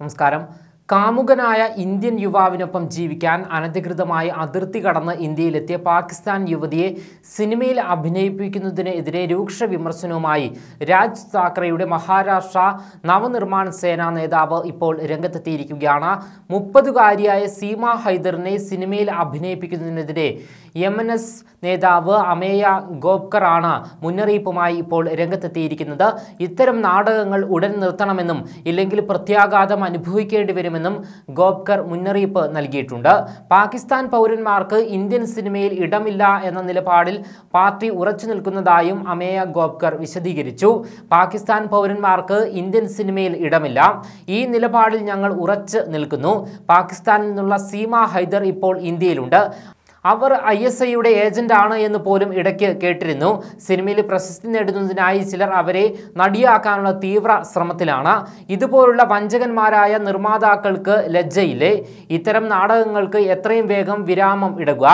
നമസ്കാരം കാമുകനായ ഇന്ത്യൻ യുവാവിനൊപ്പം ജീവിക്കാൻ അനധികൃതമായി അതിർത്തി കടന്ന് ഇന്ത്യയിലെത്തിയ പാകിസ്ഥാൻ യുവതിയെ സിനിമയിൽ അഭിനയിപ്പിക്കുന്നതിനെതിരെ രൂക്ഷ വിമർശനവുമായി രാജ് താക്കറെയുടെ മഹാരാഷ്ട്ര നവനിർമ്മാൺ സേനാ നേതാവ് ഇപ്പോൾ രംഗത്തെത്തിയിരിക്കുകയാണ് മുപ്പതുകാരിയായ സീമ ഹൈദറിനെ സിനിമയിൽ അഭിനയിപ്പിക്കുന്നതിനെതിരെ എം നേതാവ് അമേയ ഗോപ്കറാണ് മുന്നറിയിപ്പുമായി ഇപ്പോൾ രംഗത്തെത്തിയിരിക്കുന്നത് ഇത്തരം നാടകങ്ങൾ ഉടൻ നിർത്തണമെന്നും ഇല്ലെങ്കിൽ പ്രത്യാഘാതം അനുഭവിക്കേണ്ടി വരുമെന്നും നിന്നും ഗോപ്കർ മുന്നറിയിപ്പ് നൽകിയിട്ടുണ്ട് പാകിസ്ഥാൻ പൗരന്മാർക്ക് ഇന്ത്യൻ സിനിമയിൽ ഇടമില്ല എന്ന നിലപാടിൽ പാർട്ടി ഉറച്ചു നിൽക്കുന്നതായും അമേയ ഗോപ്കർ വിശദീകരിച്ചു പാകിസ്ഥാൻ പൗരന്മാർക്ക് ഇന്ത്യൻ സിനിമയിൽ ഇടമില്ല ഈ നിലപാടിൽ ഞങ്ങൾ ഉറച്ചു നിൽക്കുന്നു പാകിസ്ഥാനിൽ നിന്നുള്ള സീമ ഹൈദർ ഇപ്പോൾ ഇന്ത്യയിലുണ്ട് അവർ ഐ എസ് ഐയുടെ ആണ് എന്ന് പോലും ഇടയ്ക്ക് കേട്ടിരുന്നു സിനിമയിൽ പ്രശസ്തി നേടുന്നതിനായി ചിലർ അവരെ നടിയാക്കാനുള്ള തീവ്ര ശ്രമത്തിലാണ് ഇതുപോലുള്ള വഞ്ചകന്മാരായ നിർമ്മാതാക്കൾക്ക് ലജ്ജയില്ലേ ഇത്തരം നാടകങ്ങൾക്ക് എത്രയും വേഗം വിരാമം ഇടുക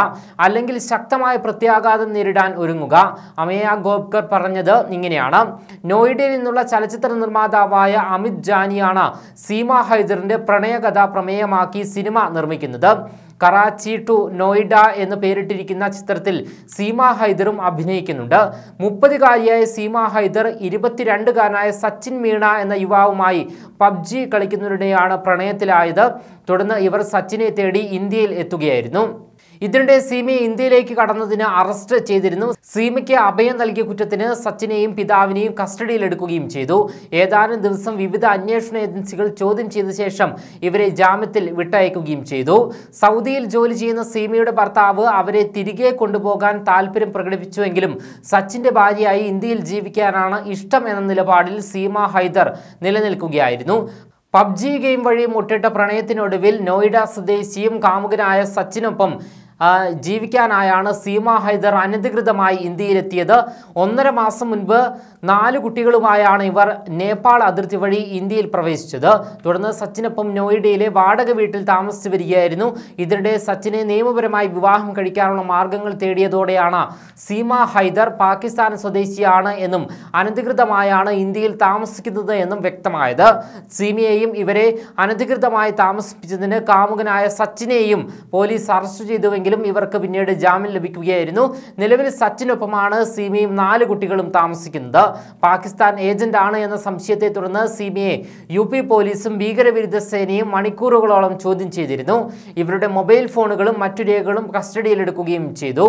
അല്ലെങ്കിൽ ശക്തമായ പ്രത്യാഘാതം നേരിടാൻ ഒരുങ്ങുക അമേയ ഗോപ്കർ പറഞ്ഞത് ഇങ്ങനെയാണ് നോയിഡയിൽ നിന്നുള്ള ചലച്ചിത്ര നിർമ്മാതാവായ അമിത് ജാനിയാണ് സീമ ഹൈദറിൻ്റെ പ്രണയകഥ പ്രമേയമാക്കി സിനിമ നിർമ്മിക്കുന്നത് കറാച്ചി ടു നോയിഡ എന്ന് പേരിട്ടിരിക്കുന്ന ചിത്രത്തിൽ സീമ ഹൈദറും അഭിനയിക്കുന്നുണ്ട് മുപ്പതുകാരിയായ സീമ ഹൈദർ ഇരുപത്തിരണ്ടുകാരനായ സച്ചിൻ മീണ എന്ന യുവാവുമായി പബ്ജി കളിക്കുന്നതിനിടെയാണ് പ്രണയത്തിലായത് തുടർന്ന് ഇവർ സച്ചിനെ തേടി ഇന്ത്യയിൽ എത്തുകയായിരുന്നു ഇതിനിടെ സീമയെ ഇന്ത്യയിലേക്ക് കടന്നതിന് അറസ്റ്റ് ചെയ്തിരുന്നു സീമയ്ക്ക് അഭയം നൽകിയ കുറ്റത്തിന് സച്ചിനെയും പിതാവിനെയും കസ്റ്റഡിയിലെടുക്കുകയും ചെയ്തു ഏതാനും ദിവസം വിവിധ അന്വേഷണ ഏജൻസികൾ ചോദ്യം ചെയ്ത ശേഷം ഇവരെ ജാമ്യത്തിൽ വിട്ടയക്കുകയും ചെയ്തു സൗദിയിൽ ജോലി ചെയ്യുന്ന സീമയുടെ ഭർത്താവ് അവരെ തിരികെ കൊണ്ടുപോകാൻ താല്പര്യം പ്രകടിപ്പിച്ചുവെങ്കിലും സച്ചിന്റെ ഭാര്യയായി ഇന്ത്യയിൽ ജീവിക്കാനാണ് ഇഷ്ടം എന്ന നിലപാടിൽ സീമ ഹൈദർ നിലനിൽക്കുകയായിരുന്നു പബ്ജി ഗെയിം വഴി മുട്ടിട്ട പ്രണയത്തിനൊടുവിൽ നോയിഡ സ്വദേശിയും കാമുകനായ സച്ചിനൊപ്പം ജീവിക്കാനായാണ് സീമ ഹൈദർ അനധികൃതമായി ഇന്ത്യയിലെത്തിയത് ഒന്നര മാസം മുൻപ് നാല് കുട്ടികളുമായാണ് ഇവർ നേപ്പാൾ അതിർത്തി വഴി ഇന്ത്യയിൽ പ്രവേശിച്ചത് തുടർന്ന് സച്ചിനൊപ്പം നോയിഡയിലെ വാടക വീട്ടിൽ താമസിച്ചു വരികയായിരുന്നു ഇതിനിടെ സച്ചിനെ നിയമപരമായി വിവാഹം കഴിക്കാനുള്ള മാർഗങ്ങൾ തേടിയതോടെയാണ് സീമ ഹൈദർ പാകിസ്ഥാൻ സ്വദേശിയാണ് എന്നും അനധികൃതമായാണ് ഇന്ത്യയിൽ താമസിക്കുന്നത് എന്നും വ്യക്തമായത് സീമയെയും ഇവരെ അനധികൃതമായി താമസിപ്പിച്ചതിന് കാമുകനായ സച്ചിനെയും പോലീസ് അറസ്റ്റ് ചെയ്തുവെങ്കിൽ ആണെങ്കിലും ഇവർക്ക് പിന്നീട് ജാമ്യം ലഭിക്കുകയായിരുന്നു നിലവിൽ സച്ചിനൊപ്പമാണ് സിമിയും നാല് കുട്ടികളും താമസിക്കുന്നത് പാകിസ്ഥാൻ ഏജന്റ് ആണ് എന്ന സംശയത്തെ തുടർന്ന് സിമിയെ യു പി പോലീസും ഭീകരവിരുദ്ധ സേനയും മണിക്കൂറുകളോളം ചോദ്യം ചെയ്തിരുന്നു ഇവരുടെ മൊബൈൽ ഫോണുകളും മറ്റു രേഖകളും കസ്റ്റഡിയിലെടുക്കുകയും ചെയ്തു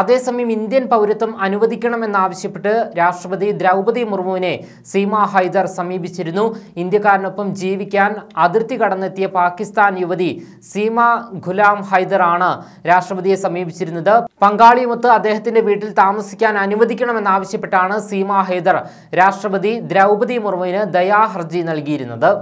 അതേസമയം ഇന്ത്യൻ പൗരത്വം അനുവദിക്കണമെന്നാവശ്യപ്പെട്ട് രാഷ്ട്രപതി ദ്രൗപദി മുർമുവിനെ സീമ ഹൈദർ സമീപിച്ചിരുന്നു ഇന്ത്യക്കാരനൊപ്പം ജീവിക്കാൻ അതിർത്തി കടന്നെത്തിയ പാകിസ്ഥാൻ യുവതി സീമ ഖുലാം ഹൈദറാണ് രാഷ്ട്രപതിയെ സമീപിച്ചിരുന്നത് പങ്കാളിയുമൊത്ത് അദ്ദേഹത്തിന്റെ വീട്ടിൽ താമസിക്കാൻ അനുവദിക്കണമെന്നാവശ്യപ്പെട്ടാണ് സീമ ഹൈദർ രാഷ്ട്രപതി ദ്രൗപദി മുർമുവിന് ദയാഹർജി നൽകിയിരുന്നത്